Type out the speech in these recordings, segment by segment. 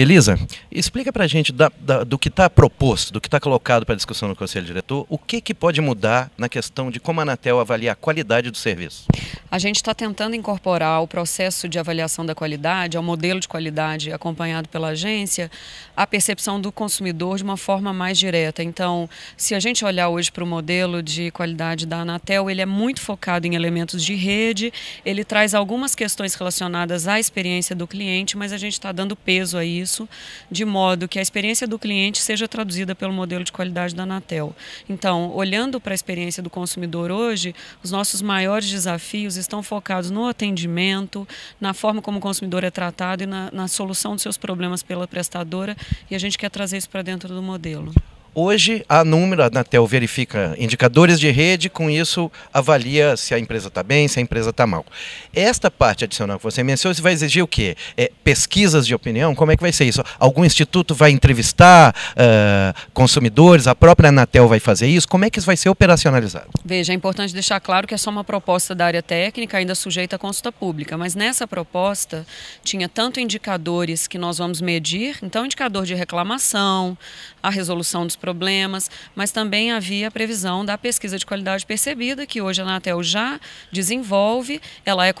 Elisa, explica para a gente da, da, do que está proposto, do que está colocado para discussão no Conselho Diretor, o que, que pode mudar na questão de como a Anatel avaliar a qualidade do serviço? A gente está tentando incorporar o processo de avaliação da qualidade, ao modelo de qualidade acompanhado pela agência, a percepção do consumidor de uma forma mais direta. Então, se a gente olhar hoje para o modelo de qualidade da Anatel, ele é muito focado em elementos de rede, ele traz algumas questões relacionadas à experiência do cliente, mas a gente está dando peso a isso, de modo que a experiência do cliente seja traduzida pelo modelo de qualidade da Anatel. Então, olhando para a experiência do consumidor hoje, os nossos maiores desafios estão focados no atendimento, na forma como o consumidor é tratado e na, na solução dos seus problemas pela prestadora, e a gente quer trazer isso para dentro do modelo. Hoje, a número, a Anatel verifica indicadores de rede, com isso avalia se a empresa está bem, se a empresa está mal. Esta parte adicional que você mencionou, você vai exigir o quê? É, pesquisas de opinião? Como é que vai ser isso? Algum instituto vai entrevistar uh, consumidores? A própria Anatel vai fazer isso? Como é que isso vai ser operacionalizado? Veja, é importante deixar claro que é só uma proposta da área técnica, ainda sujeita à consulta pública, mas nessa proposta tinha tanto indicadores que nós vamos medir, então indicador de reclamação, a resolução dos problemas, mas também havia a previsão da pesquisa de qualidade percebida, que hoje a Anatel já desenvolve, ela é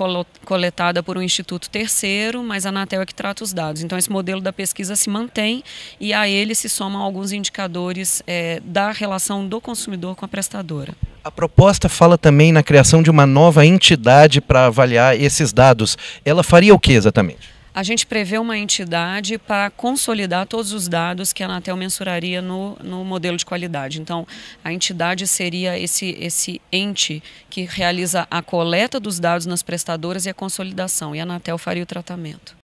coletada por um instituto terceiro, mas a Anatel é que trata os dados. Então esse modelo da pesquisa se mantém e a ele se somam alguns indicadores é, da relação do consumidor com a prestadora. A proposta fala também na criação de uma nova entidade para avaliar esses dados. Ela faria o que exatamente? a gente prevê uma entidade para consolidar todos os dados que a Anatel mensuraria no, no modelo de qualidade. Então, a entidade seria esse, esse ente que realiza a coleta dos dados nas prestadoras e a consolidação, e a Anatel faria o tratamento.